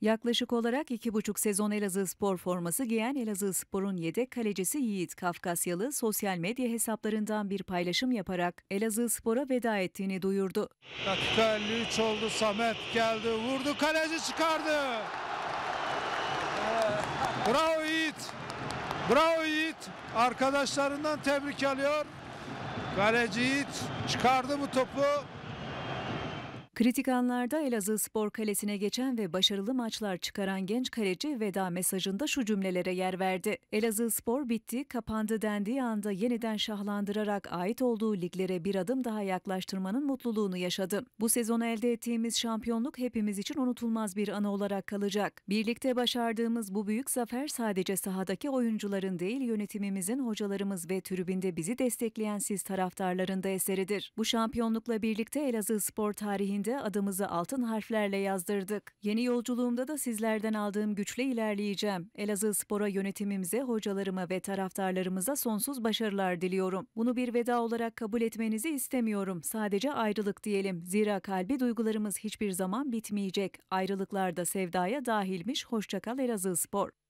Yaklaşık olarak iki buçuk sezon Elazığ spor forması giyen Elazığ Spor'un yedek kalecisi Yiğit Kafkasyalı sosyal medya hesaplarından bir paylaşım yaparak Elazığ Spor'a veda ettiğini duyurdu. Dakika 53 oldu Samet geldi vurdu kaleci çıkardı. Bravo Yiğit. Bravo Yiğit. Arkadaşlarından tebrik alıyor. Kaleci Yiğit çıkardı bu topu. Kritik anlarda Elazığ Spor Kalesi'ne geçen ve başarılı maçlar çıkaran genç kaleci veda mesajında şu cümlelere yer verdi. Elazığ Spor bitti, kapandı dendiği anda yeniden şahlandırarak ait olduğu liglere bir adım daha yaklaştırmanın mutluluğunu yaşadı. Bu sezon elde ettiğimiz şampiyonluk hepimiz için unutulmaz bir anı olarak kalacak. Birlikte başardığımız bu büyük zafer sadece sahadaki oyuncuların değil yönetimimizin, hocalarımız ve tribünde bizi destekleyen siz taraftarların da eseridir. Bu şampiyonlukla birlikte Elazığ Spor tarihinde tarihinde adımızı altın harflerle yazdırdık. Yeni yolculuğumda da sizlerden aldığım güçle ilerleyeceğim. Elazığ Spor'a yönetimimize, hocalarıma ve taraftarlarımıza sonsuz başarılar diliyorum. Bunu bir veda olarak kabul etmenizi istemiyorum. Sadece ayrılık diyelim. Zira kalbi duygularımız hiçbir zaman bitmeyecek. Ayrılıklarda sevdaya dahilmiş. Hoşçakal Elazığ Spor.